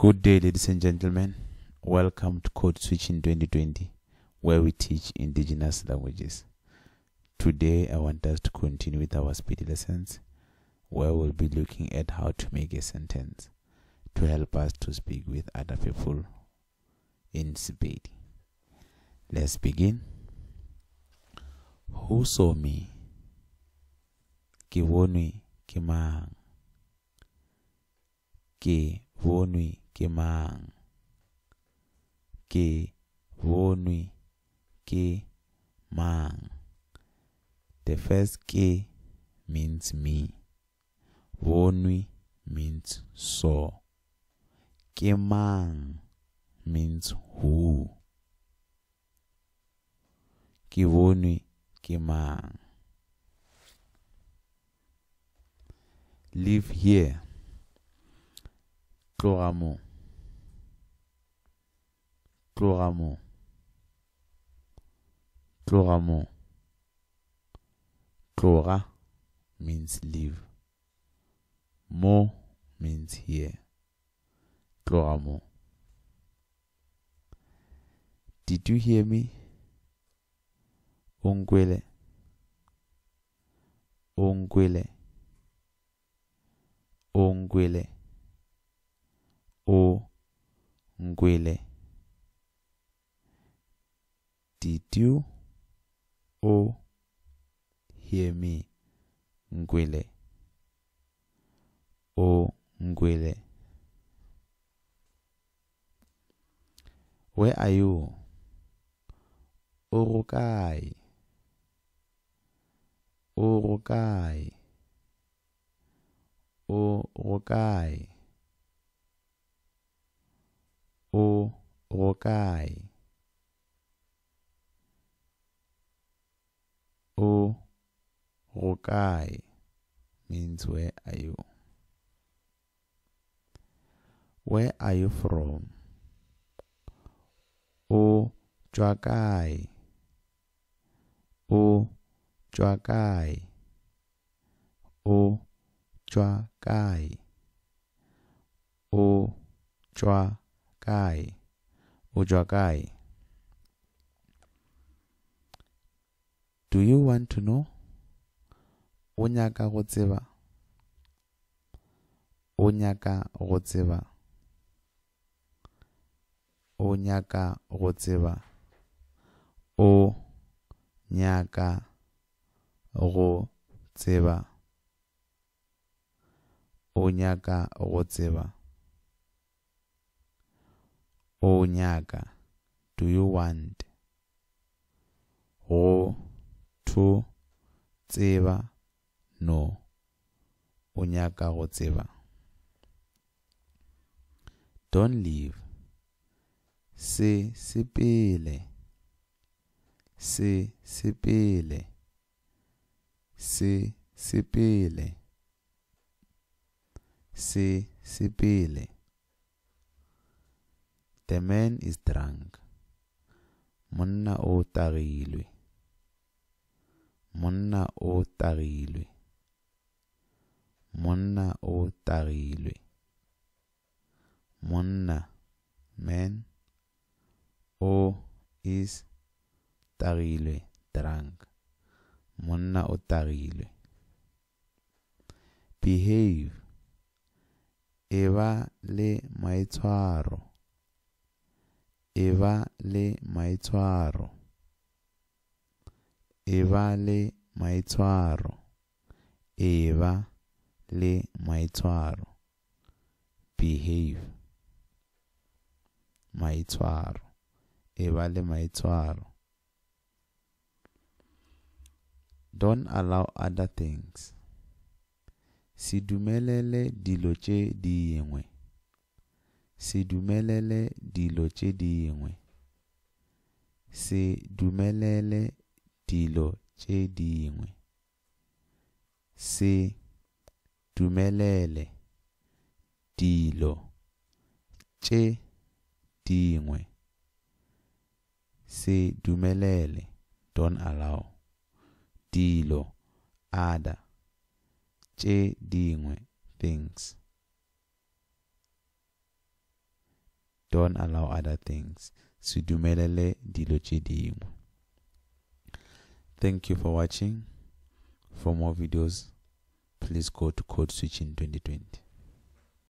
Good day, ladies and gentlemen. Welcome to Code Switching 2020, where we teach indigenous languages. Today, I want us to continue with our speed lessons, where we'll be looking at how to make a sentence to help us to speak with other people in Sepedi. Let's begin. Who saw me? Kivonwi kimahang. Kivonwi ke mang ke bonwe ke mang the first ke means me bonwe means so ke mang means who ke bonwe ke mang live here tloga moo chloramon, chloramon, chlora means live, mo means here, chloramon. Did you hear me? Onkwele, onkwele, onkwele, o Oh, Did you all hear me? Ngwele. O oh, Ngwele. Where are you? Orokai. Orokai. o rokai Rokai means where are you? Where are you from? O Chwakai. O Chwakai. O Chwakai. O Chwakai. O Chwakai. Do you want to know? o nyaka go tseba o nyaka go tseba o nyaka go tseba o nyaka go tseba o nyaka go tseba o nyaka do you want go to tseba no o nyaka go tseba don't leave se sepele se sepele se sepele se sepele the man is drunk monna o tagilwe monna o tagilwe monna o tagilwe monna man o is tagilwe drunk monna o tagilwe behave eba le maitshwaro eba le maitshwaro eba le maitshwaro e ba e e le maitshwaro behave maitshwaro e ba le maitshwaro don't allow other things se dumelele dilo tse dingwe se dumelele dilo tse dingwe se dumelele dilo tse dingwe se dumelele dilo tše dingwe se dumelele don allow dilo ada tše dingwe things don allow other things se dumelele dilo tše dingwe thank you for watching for more videos please go to code switching 2020